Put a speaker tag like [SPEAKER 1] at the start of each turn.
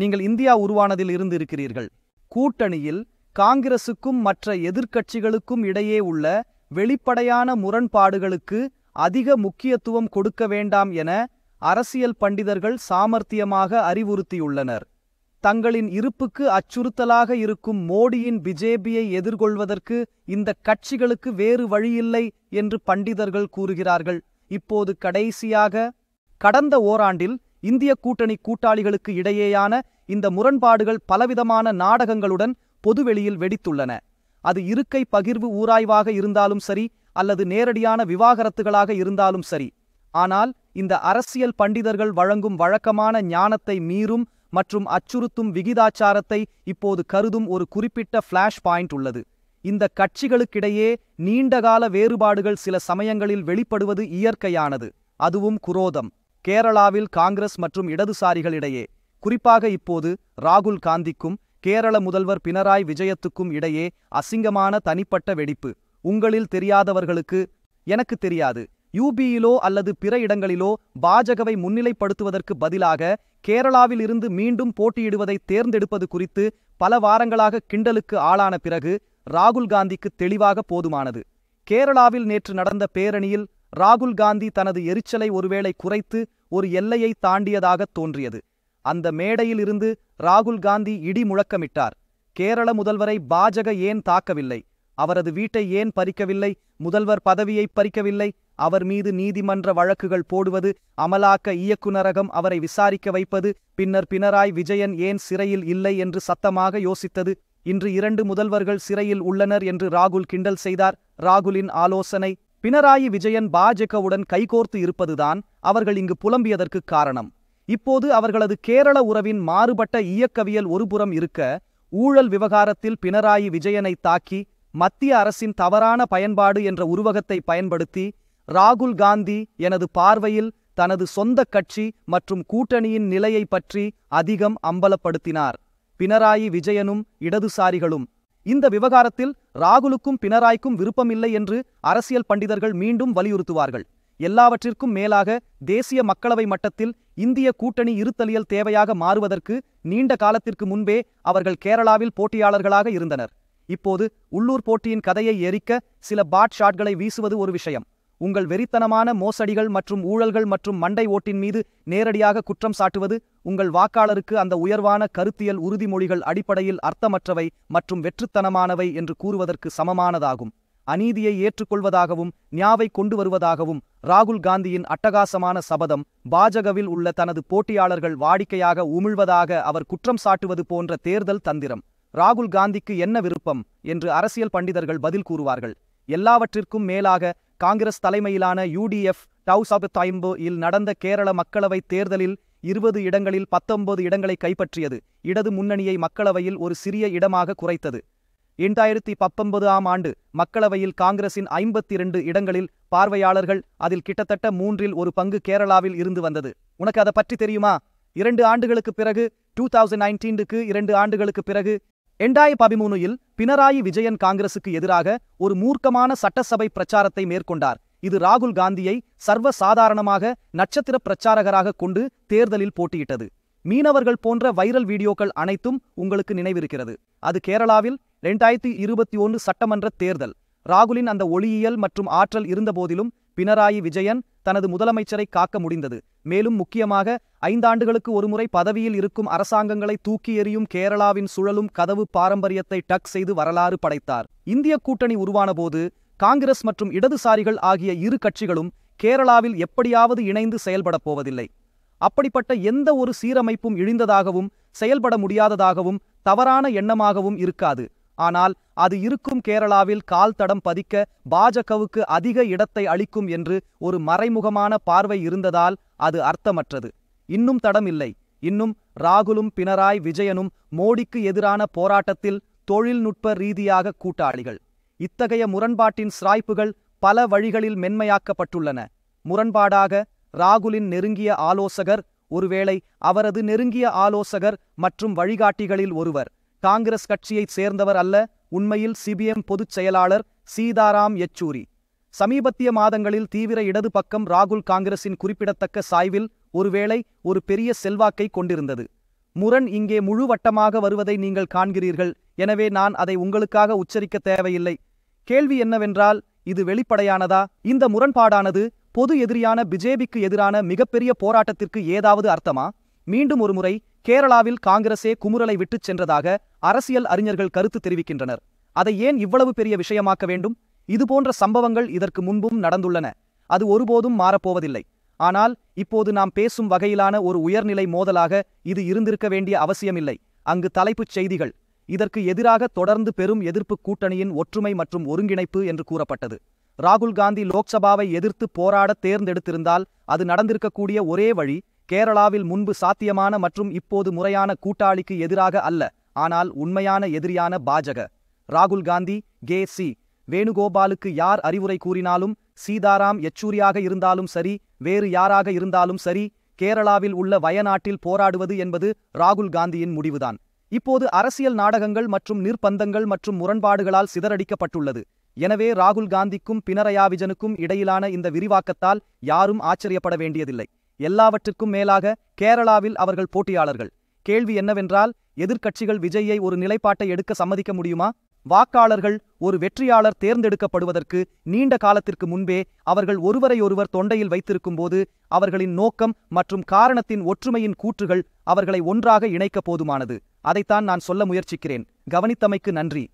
[SPEAKER 1] நீங்கள் இந்தியா உருவானதில் இருந்து இருக்கிறீர்கள் கூட்டணியில் காங்கிரசுக்கும் மற்ற எதிர்க்கட்சிகளுக்கும் இடையே உள்ள வெளிப்படையான முரண்பாடுகளுக்கு அதிக முக்கியத்துவம் கொடுக்க வேண்டாம் என அரசியல் பண்டிதர்கள் சாமர்த்தியமாக அறிவுறுத்தியுள்ளனர் தங்களின் இருப்புக்கு அச்சுறுத்தலாக இருக்கும் மோடியின் பிஜேபியை எதிர்கொள்வதற்கு இந்த கட்சிகளுக்கு வேறு வழியில்லை என்று பண்டிதர்கள் கூறுகிறார்கள் இப்போது கடைசியாக கடந்த ஓராண்டில் இந்திய கூட்டணி கூட்டாளிகளுக்கு இடையேயான இந்த முரண்பாடுகள் பலவிதமான நாடகங்களுடன் பொதுவெளியில் வெடித்துள்ளன அது இருக்கை பகிர்வு ஊராய்வாக இருந்தாலும் சரி அல்லது நேரடியான விவாகரத்துகளாக இருந்தாலும் சரி ஆனால் இந்த அரசியல் பண்டிதர்கள் வழங்கும் வழக்கமான ஞானத்தை மீறும் மற்றும் அச்சுறுத்தும் விகிதாச்சாரத்தை இப்போது கருதும் ஒரு குறிப்பிட்ட ஃப்ளாஷ் பாயிண்ட் உள்ளது இந்த கட்சிகளுக்கிடையே நீண்டகால வேறுபாடுகள் சில சமயங்களில் வெளிப்படுவது இயற்கையானது அதுவும் குரோதம் கேரளாவில் காங்கிரஸ் மற்றும் இடதுசாரிகளிடையே குறிப்பாக இப்போது ராகுல் காந்திக்கும் கேரள முதல்வர் பினராய் விஜயத்துக்கும் இடையே அசிங்கமான தனிப்பட்ட வெடிப்பு உங்களில் தெரியாதவர்களுக்கு எனக்கு தெரியாது யூபியிலோ அல்லது பிற இடங்களிலோ பாஜகவை முன்னிலைப்படுத்துவதற்கு பதிலாக கேரளாவிலிருந்து மீண்டும் போட்டியிடுவதை தேர்ந்தெடுப்பது குறித்து பல வாரங்களாக கிண்டலுக்கு ஆளான பிறகு ராகுல் காந்திக்கு தெளிவாக போதுமானது கேரளாவில் நேற்று நடந்த பேரணியில் ராகுல் காந்தி தனது எரிச்சலை ஒருவேளை குறைத்து ஒரு எல்லையை தாண்டியதாக தோன்றியது அந்த மேடையில் இருந்து ராகுல் காந்தி இடி முழக்கமிட்டார் கேரள முதல்வரை பாஜக ஏன் தாக்கவில்லை அவரது வீட்டை ஏன் பறிக்கவில்லை முதல்வர் பதவியை பறிக்கவில்லை அவர் மீது நீதிமன்ற வழக்குகள் போடுவது அமலாக்க இயக்குநரகம் அவரை விசாரிக்க வைப்பது பின்னர் பினராய் விஜயன் ஏன் சிறையில் இல்லை என்று சத்தமாக யோசித்தது இன்று இரண்டு முதல்வர்கள் சிறையில் உள்ளனர் என்று ராகுல் கிண்டல் செய்தார் ராகுலின் ஆலோசனை பினராயி விஜயன் பாஜகவுடன் கைகோர்த்து இருப்பதுதான் அவர்கள் இங்கு புலம்பியதற்கு காரணம் இப்போது அவர்களது கேரள உறவின் மாறுபட்ட இயக்கவியல் ஒருபுறம் இருக்க ஊழல் விவகாரத்தில் பினராயி விஜயனை தாக்கி மத்திய அரசின் தவறான பயன்பாடு என்ற உருவகத்தை பயன்படுத்தி ராகுல் காந்தி எனது பார்வையில் தனது சொந்த கட்சி மற்றும் கூட்டணியின் நிலையை பற்றி அதிகம் அம்பலப்படுத்தினார் பினராயி விஜயனும் இடதுசாரிகளும் இந்த விவகாரத்தில் ராகுலுக்கும் பினராய்க்கும் விருப்பமில்லை என்று அரசியல் பண்டிதர்கள் மீண்டும் வலியுறுத்துவார்கள் எல்லாவற்றிற்கும் மேலாக தேசிய மக்களவை மட்டத்தில் இந்திய கூட்டணி இருத்தலியல் தேவையாக மாறுவதற்கு நீண்ட காலத்திற்கு முன்பே அவர்கள் கேரளாவில் போட்டியாளர்களாக இருந்தனர் இப்போது உள்ளூர் போட்டியின் கதையை எரிக்க சில பாட் ஷாட்களை வீசுவது ஒரு விஷயம் உங்கள் வெறித்தனமான மோசடிகள் மற்றும் ஊழல்கள் மற்றும் மண்டை ஓட்டின் மீது நேரடியாக குற்றம் சாட்டுவது உங்கள் வாக்காளருக்கு அந்த உயர்வான கருத்தியல் உறுதிமொழிகள் அடிப்படையில் அர்த்தமற்றவை மற்றும் வெற்றுத்தனமானவை என்று கூறுவதற்கு சமமானதாகும் அநீதியை ஏற்றுக்கொள்வதாகவும் நியாவை கொண்டு வருவதாகவும் ராகுல் காந்தியின் அட்டகாசமான சபதம் பாஜகவில் உள்ள தனது போட்டியாளர்கள் வாடிக்கையாக உமிழ்வதாக அவர் குற்றம் சாட்டுவது போன்ற தேர்தல் தந்திரம் ராகுல் காந்திக்கு என்ன விருப்பம் என்று அரசியல் பண்டிதர்கள் பதில் கூறுவார்கள் எல்லாவற்றிற்கும் மேலாக காங்கிரஸ் தலைமையிலான யூடிஎஃப் டவுசாபு தாய்ம்பு இல் நடந்த கேரள மக்களவைத் தேர்தலில் இருபது இடங்களில் பத்தொன்பது இடங்களை கைப்பற்றியது இடது முன்னணியை மக்களவையில் ஒரு சிறிய இடமாக குறைத்தது இரண்டாயிரத்தி பத்தொன்பது ஆம் ஆண்டு மக்களவையில் காங்கிரசின் ஐம்பத்தி இரண்டு இடங்களில் பார்வையாளர்கள் அதில் கிட்டத்தட்ட மூன்றில் ஒரு பங்கு கேரளாவில் இருந்து வந்தது உனக்கு அதை பற்றி தெரியுமா இரண்டு ஆண்டுகளுக்கு பிறகு டூ தௌசண்ட் நைன்டீனுக்கு இரண்டு ஆண்டுகளுக்கு பிறகு இரண்டாயிர பதிமூணுயில் பினராயி விஜயன் காங்கிரசுக்கு எதிராக ஒரு மூர்க்கமான சட்டசபை பிரச்சாரத்தை மேற்கொண்டார் இது ராகுல் காந்தியை சர்வ சாதாரணமாக நட்சத்திர பிரச்சாரகராக கொண்டு தேர்தலில் போட்டியிட்டது மீனவர்கள் போன்ற வைரல் வீடியோக்கள் அனைத்தும் உங்களுக்கு நினைவிருக்கிறது அது கேரளாவில் இரண்டாயிரத்தி இருபத்தி ஒன்று சட்டமன்ற தேர்தல் ராகுலின் அந்த ஒளியியல் மற்றும் ஆற்றல் இருந்தபோதிலும் பினராயி விஜயன் தனது முதலமைச்சரை காக்க முடிந்தது மேலும் முக்கியமாக ஐந்தாண்டுகளுக்கு ஒருமுறை பதவியில் இருக்கும் அரசாங்கங்களை தூக்கி எறியும் கேரளாவின் சுழலும் கதவு பாரம்பரியத்தை டக் செய்து வரலாறு படைத்தார் இந்திய கூட்டணி உருவானபோது காங்கிரஸ் மற்றும் இடதுசாரிகள் ஆகிய இரு கட்சிகளும் கேரளாவில் எப்படியாவது இணைந்து செயல்படப் போவதில்லை அப்படிப்பட்ட எந்த ஒரு சீரமைப்பும் இழிந்ததாகவும் செயல்பட முடியாததாகவும் தவறான எண்ணமாகவும் இருக்காது ஆனால் அது இருக்கும் கேரளாவில் கால் தடம் பதிக்க பாஜகவுக்கு அதிக இடத்தை அளிக்கும் என்று ஒரு மறைமுகமான பார்வை இருந்ததால் அது அர்த்தமற்றது இன்னும் தடம் இல்லை இன்னும் ராகுலும் பினராய் விஜயனும் மோடிக்கு எதிரான போராட்டத்தில் தொழில்நுட்ப ரீதியாக கூட்டாளிகள் இத்தகைய முரண்பாட்டின் சிராய்ப்புகள் பல வழிகளில் மென்மையாக்கப்பட்டுள்ளன முரண்பாடாக ராகுலின் நெருங்கிய ஆலோசகர் ஒருவேளை அவரது நெருங்கிய ஆலோசகர் மற்றும் வழிகாட்டிகளில் ஒருவர் காங்கிரஸ் கட்சியைச் சேர்ந்தவர் அல்ல உண்மையில் சிபிஎம் பொதுச் செயலாளர் சீதாராம் யெச்சூரி சமீபத்திய மாதங்களில் தீவிர இடது பக்கம் ராகுல் காங்கிரசின் குறிப்பிடத்தக்க சாய்வில் ஒருவேளை ஒரு பெரிய செல்வாக்கை கொண்டிருந்தது முரண் இங்கே முழுவட்டமாக வருவதை நீங்கள் காண்கிறீர்கள் எனவே நான் அதை உங்களுக்காக உச்சரிக்க தேவையில்லை கேள்வி என்னவென்றால் இது வெளிப்படையானதா இந்த முரண்பாடானது பொது எதிரியான பிஜேபிக்கு எதிரான மிகப்பெரிய போராட்டத்திற்கு ஏதாவது அர்த்தமா மீண்டும் ஒருமுறை கேரளாவில் காங்கிரசே குமுறலை விட்டுச் சென்றதாக அரசியல் அறிஞர்கள் கருத்து தெரிவிக்கின்றனர் அதை ஏன் இவ்வளவு பெரிய விஷயமாக்க வேண்டும் இதுபோன்ற சம்பவங்கள் இதற்கு முன்பும் நடந்துள்ளன அது ஒருபோதும் மாறப்போவதில்லை ஆனால் இப்போது நாம் பேசும் வகையிலான ஒரு உயர்நிலை மோதலாக இது இருந்திருக்க வேண்டிய அவசியமில்லை அங்கு தலைப்புச் செய்திகள் இதற்கு எதிராக தொடர்ந்து பெரும் எதிர்ப்பு கூட்டணியின் ஒற்றுமை மற்றும் ஒருங்கிணைப்பு என்று கூறப்பட்டது ராகுல் காந்தி லோக்சபாவை எதிர்த்து போராட தேர்ந்தெடுத்திருந்தால் அது நடந்திருக்கக்கூடிய ஒரே வழி கேரளாவில் முன்பு சாத்தியமான மற்றும் இப்போது முறையான கூட்டாளிக்கு எதிராக அல்ல ஆனால் உண்மையான எதிரியான பாஜக ராகுல் காந்தி கே சி வேணுகோபாலுக்கு யார் அறிவுரை கூறினாலும் சீதாராம் எச்சூரியாக இருந்தாலும் சரி வேறு யாராக இருந்தாலும் சரி கேரளாவில் உள்ள வயநாட்டில் போராடுவது என்பது ராகுல் காந்தியின் முடிவுதான் இப்போது அரசியல் நாடகங்கள் மற்றும் நிர்பந்தங்கள் மற்றும் முரண்பாடுகளால் சிதறடிக்கப்பட்டுள்ளது எனவே ராகுல் காந்திக்கும் பினரயாவிஜனுக்கும் இடையிலான இந்த விரிவாக்கத்தால் யாரும் ஆச்சரியப்பட வேண்டியதில்லை எல்லாவற்றிற்கும் மேலாக கேரளாவில் அவர்கள் போட்டியாளர்கள் கேள்வி என்னவென்றால் எதிர்க்கட்சிகள் விஜய்யை ஒரு நிலைப்பாட்டை எடுக்க சம்மதிக்க முடியுமா வாக்காளர்கள் ஒரு வெற்றியாளர் தேர்ந்தெடுக்கப்படுவதற்கு நீண்ட காலத்திற்கு முன்பே அவர்கள் ஒருவரையொருவர் தொண்டையில் வைத்திருக்கும் போது அவர்களின் நோக்கம் மற்றும் காரணத்தின் ஒற்றுமையின் கூற்றுகள் அவர்களை ஒன்றாக இணைக்க போதுமானது அதைத்தான் நான் சொல்ல முயற்சிக்கிறேன் கவனித்தமைக்கு நன்றி